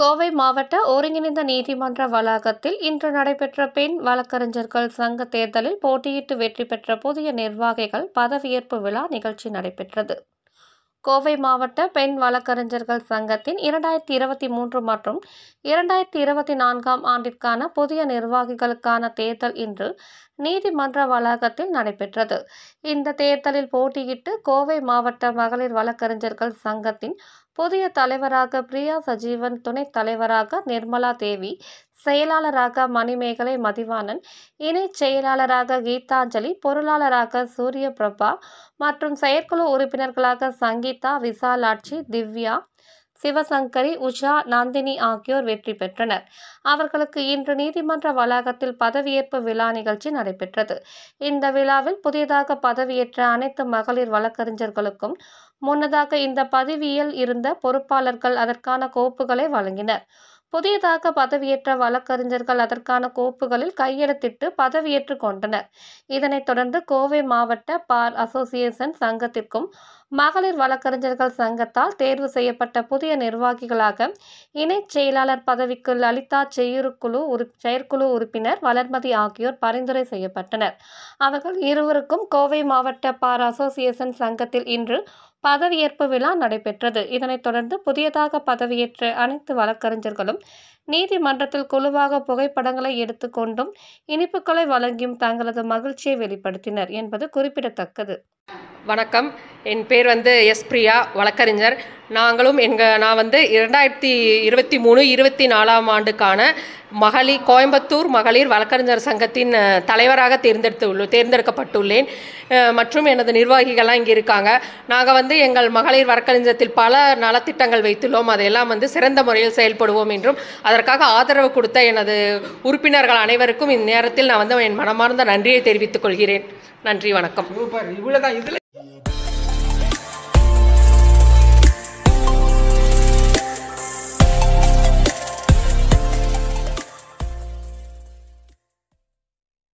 கோவை மாவட்ட ஒருங்கிணைந்த நீதிமன்ற வளாகத்தில் இன்று நடைபெற்ற பெண் வழக்கறிஞர்கள் சங்க தேர்தலில் போட்டியிட்டு வெற்றி பெற்ற புதிய நிர்வாகிகள் பதவியேற்பு விழா நிகழ்ச்சி நடைபெற்றது கோவை மாவட்ட பெண் வழக்கறிஞர்கள் சங்கத்தின் இரண்டாயிரத்தி இருபத்தி மூன்று மற்றும் இரண்டாயிரத்தி இருபத்தி நான்காம் ஆண்டிற்கான புதிய நிர்வாகிகளுக்கான தேர்தல் இன்று நீதிமன்ற வளாகத்தில் நடைபெற்றது இந்த தேர்தலில் போட்டியிட்டு கோவை மாவட்ட மகளிர் வழக்கறிஞர்கள் சங்கத்தின் புதிய தலைவராக பிரியா சஜீவன் துணைத் தலைவராக நிர்மலா தேவி செயலாளராக மணிமேகலை மதிவானன் இணை செயலாளராக கீதாஞ்சலி பொருளாளராக சூரிய பிரபா மற்றும் செயற்குழு உறுப்பினர்களாக சங்கீதா விசாலாட்சி திவ்யா சிவசங்கரி உஷா நந்தினி ஆகியோர் வெற்றி பெற்றனர் அவர்களுக்கு இன்று நீதிமன்ற வளாகத்தில் பதவியேற்பு விழா நிகழ்ச்சி நடைபெற்றது இந்த விழாவில் புதியதாக பதவியேற்ற அனைத்து மகளிர் வழக்கறிஞர்களுக்கும் முன்னதாக இந்த பதவியில் இருந்த பொறுப்பாளர்கள் அதற்கான கோப்புகளை வழங்கினர் புதியதாக பதவியேற்ற வழக்கறிஞர்கள் அதற்கான கோப்புகளில் கையெழுத்திட்டு பதவியேற்றுக் கொண்டனர் இதனைத் தொடர்ந்து கோவை மாவட்ட பார் அசோசியேஷன் சங்கத்திற்கும் மகளிர் வழக்கறிஞர்கள் சங்கத்தால் தேர்வு செய்யப்பட்ட புதிய நிர்வாகிகளாக இணை செயலாளர் பதவிக்கு லலிதா செயற்குழு உறு செயற்குழு உறுப்பினர் வளர்மதி ஆகியோர் பரிந்துரை செய்யப்பட்டனர் அவர்கள் இருவருக்கும் கோவை மாவட்ட பார் அசோசியேஷன் சங்கத்தில் இன்று பதவியேற்பு விழா நடைபெற்றது இதனைத் தொடர்ந்து புதியதாக பதவியேற்ற அனைத்து வழக்கறிஞர்களும் நீதிமன்றத்தில் குழுவாக புகைப்படங்களை எடுத்துக்கொண்டும் இனிப்புகளை வழங்கியும் தங்களது மகிழ்ச்சியை வெளிப்படுத்தினர் என்பது குறிப்பிடத்தக்கது வணக்கம் என் பேர் வந்து எஸ் பிரியா வழக்கறிஞர் நாங்களும் எங்கள் நான் வந்து இரண்டாயிரத்தி இருபத்தி மூணு இருபத்தி நாலாம் ஆண்டுக்கான மகளிர் கோயம்புத்தூர் மகளிர் வழக்கறிஞர் சங்கத்தின் தலைவராக தேர்ந்தெடுத்து உள்ள தேர்ந்தெடுக்கப்பட்டுள்ளேன் மற்றும் எனது நிர்வாகிகள்லாம் இங்கே இருக்காங்க நாங்கள் வந்து எங்கள் மகளிர் வழக்கறிஞரத்தில் பல நலத்திட்டங்கள் வைத்துள்ளோம் அதையெல்லாம் வந்து சிறந்த முறையில் செயல்படுவோம் என்றும் அதற்காக ஆதரவு கொடுத்த எனது உறுப்பினர்கள் அனைவருக்கும் இந்நேரத்தில் நான் வந்து என் மனமார்ந்த நன்றியை தெரிவித்துக் கொள்கிறேன் நன்றி வணக்கம் இவ்வளோதான் இதில்